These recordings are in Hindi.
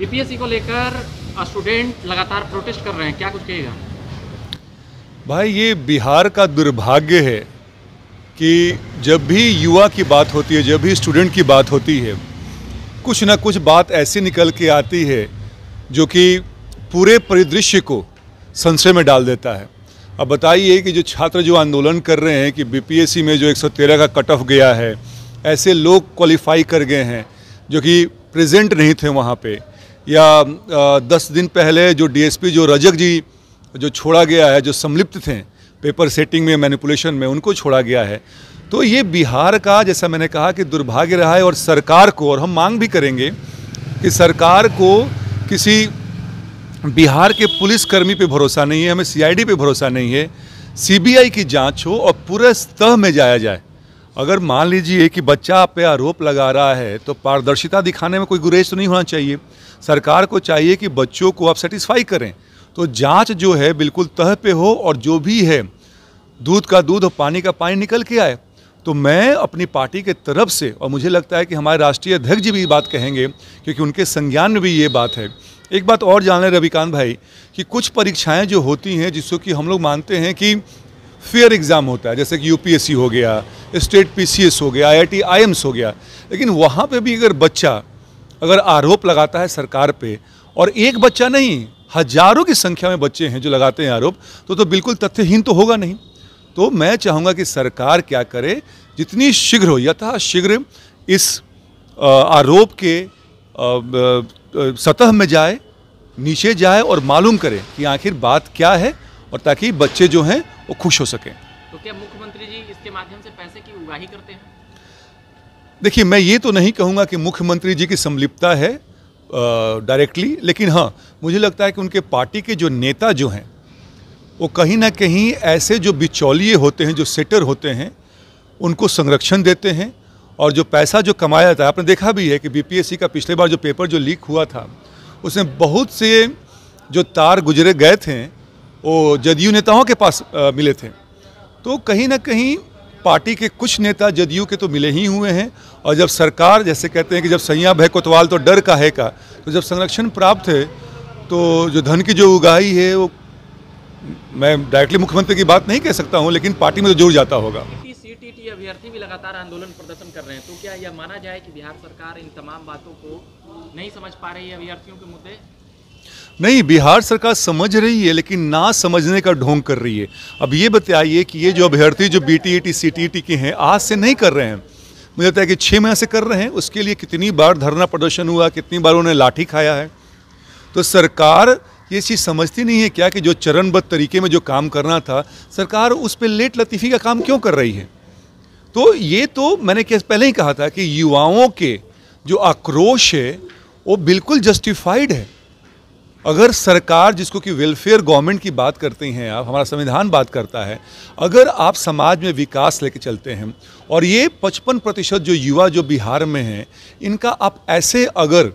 बीपीएससी को लेकर स्टूडेंट लगातार प्रोटेस्ट कर रहे हैं क्या कुछ कहेगा भाई ये बिहार का दुर्भाग्य है कि जब भी युवा की बात होती है जब भी स्टूडेंट की बात होती है कुछ ना कुछ बात ऐसी निकल के आती है जो कि पूरे परिदृश्य को संशय में डाल देता है अब बताइए कि जो छात्र जो आंदोलन कर रहे हैं कि बीपीएससी में जो 113 का कट ऑफ गया है ऐसे लोग क्वालिफाई कर गए हैं जो कि प्रेजेंट नहीं थे वहाँ पे या दस दिन पहले जो डीएसपी जो रजक जी जो छोड़ा गया है जो संलिप्त थे पेपर सेटिंग में मैनिपुलेशन में उनको छोड़ा गया है तो ये बिहार का जैसा मैंने कहा कि दुर्भाग्य रहा है और सरकार को और हम मांग भी करेंगे कि सरकार को किसी बिहार के पुलिसकर्मी पे भरोसा नहीं है हमें सीआईडी पे भरोसा नहीं है सीबीआई की जांच हो और पूरे स्तर में जाया जाए अगर मान लीजिए कि बच्चा पे आरोप लगा रहा है तो पारदर्शिता दिखाने में कोई गुरेज तो नहीं होना चाहिए सरकार को चाहिए कि बच्चों को आप सेटिस्फाई करें तो जांच जो है बिल्कुल तह पे हो और जो भी है दूध का दूध और पानी का पानी निकल के आए तो मैं अपनी पार्टी के तरफ से और मुझे लगता है कि हमारे राष्ट्रीय अध्यक्ष जी भी बात कहेंगे क्योंकि उनके संज्ञान में भी ये बात है एक बात और जान लें रविकांत भाई कि कुछ परीक्षाएं जो होती हैं जिसको कि हम लोग मानते हैं कि फेयर एग्ज़ाम होता है जैसे कि यूपीएससी हो गया स्टेट पीसीएस हो गया आईआईटी आईएम्स हो गया लेकिन वहाँ पे भी अगर बच्चा अगर आरोप लगाता है सरकार पे और एक बच्चा नहीं हजारों की संख्या में बच्चे हैं जो लगाते हैं आरोप तो तो बिल्कुल तथ्यहीन तो होगा नहीं तो मैं चाहूँगा कि सरकार क्या करे जितनी शीघ्र हो यथाशीघ्र इस आरोप के सतह में जाए नीचे जाए और मालूम करें कि आखिर बात क्या है और ताकि बच्चे जो हैं वो खुश हो सकें तो क्या मुख्यमंत्री जी इसके माध्यम से पैसे की उगाही करते हैं देखिए मैं ये तो नहीं कहूँगा कि मुख्यमंत्री जी की संलिप्तता है डायरेक्टली लेकिन हाँ मुझे लगता है कि उनके पार्टी के जो नेता जो हैं वो कहीं ना कहीं ऐसे जो बिचौलिए होते हैं जो सेटर होते हैं उनको संरक्षण देते हैं और जो पैसा जो कमाया जाता है आपने देखा भी है कि बीपीएससी का पिछले बार जो पेपर जो लीक हुआ था उसमें बहुत से जो तार गुजरे गए थे वो जदयू नेताओं के पास आ, मिले थे तो कहीं ना कहीं पार्टी के कुछ नेता जदयू के तो मिले ही हुए हैं और जब सरकार जैसे कहते हैं कि जब सैया भय कोतवाल तो डर का है का तो जब संरक्षण प्राप्त है तो जो धन की जो उगाही है वो मैं डायरेक्टली मुख्यमंत्री की बात नहीं कह सकता हूँ लेकिन पार्टी में तो जुड़ जाता होगा अभ्यर्थी भी लगातार आंदोलन प्रदर्शन कर रहे हैं तो क्या यह माना जाए कि बिहार सरकार इन तमाम बातों को नहीं समझ पा रही है अभ्यर्थियों के मुद्दे नहीं बिहार सरकार समझ रही है लेकिन ना समझने का ढोंग कर रही है अब ये बताइए कि ये जो अभ्यर्थी जो B T E T C T E T के हैं आज से नहीं कर रहे हैं मुझे लगता है कि छः महीने से कर रहे हैं उसके लिए कितनी बार धरना प्रदर्शन हुआ कितनी बार उन्हें लाठी खाया है तो सरकार ये चीज़ समझती नहीं है क्या कि जो चरणबद्ध तरीके में जो काम करना था सरकार उस पर लेट लतीफ़ी का काम क्यों कर रही है तो ये तो मैंने पहले ही कहा था कि युवाओं के जो आक्रोश है वो बिल्कुल जस्टिफाइड है अगर सरकार जिसको कि वेलफेयर गवर्नमेंट की बात करते हैं आप हमारा संविधान बात करता है अगर आप समाज में विकास लेके चलते हैं और ये पचपन प्रतिशत जो युवा जो बिहार में हैं इनका आप ऐसे अगर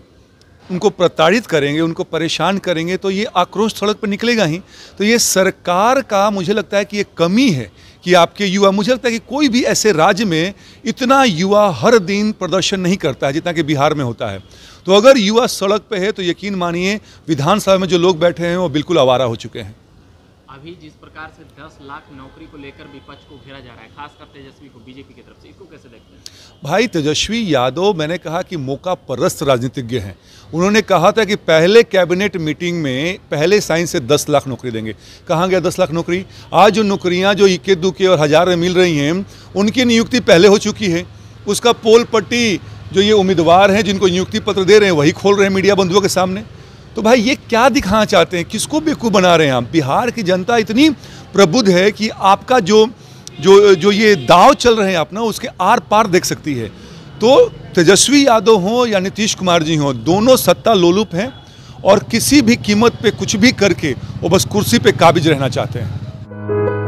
उनको प्रताड़ित करेंगे उनको परेशान करेंगे तो ये आक्रोश सड़क पर निकलेगा ही तो ये सरकार का मुझे लगता है कि ये कमी है कि आपके युवा मुझे लगता है कि कोई भी ऐसे राज्य में इतना युवा हर दिन प्रदर्शन नहीं करता है जितना कि बिहार में होता है तो अगर युवा सड़क पे है तो यकीन मानिए विधानसभा में जो लोग बैठे हैं वो बिल्कुल आवारा हो चुके हैं अभी जिस प्रकार से 10 लाख नौकरी को लेकर विपक्ष को घेरा जा रहा है खासकर तेजस्वी को बीजेपी की तरफ से इसको कैसे देखते हैं भाई तेजस्वी यादव मैंने कहा कि मौका परस्त राजनीतिज्ञ हैं उन्होंने कहा था कि पहले कैबिनेट मीटिंग में पहले साइंस से 10 लाख नौकरी देंगे कहाँ गया 10 लाख नौकरी आज जो नौकरियाँ जो इक्के दुके और हज़ार में मिल रही हैं उनकी नियुक्ति पहले हो चुकी है उसका पोल पट्टी जो ये उम्मीदवार हैं जिनको नियुक्ति पत्र दे रहे हैं वही खोल रहे हैं मीडिया बंधुओं के सामने तो भाई ये क्या दिखाना चाहते हैं किसको बेकूफ बना रहे हैं आप बिहार की जनता इतनी प्रबुद्ध है कि आपका जो जो जो ये दाव चल रहे हैं अपना उसके आर पार देख सकती है तो तेजस्वी यादव हों या नीतीश कुमार जी हों दोनों सत्ता लोलुप हैं और किसी भी कीमत पे कुछ भी करके वो बस कुर्सी पे काबिज रहना चाहते हैं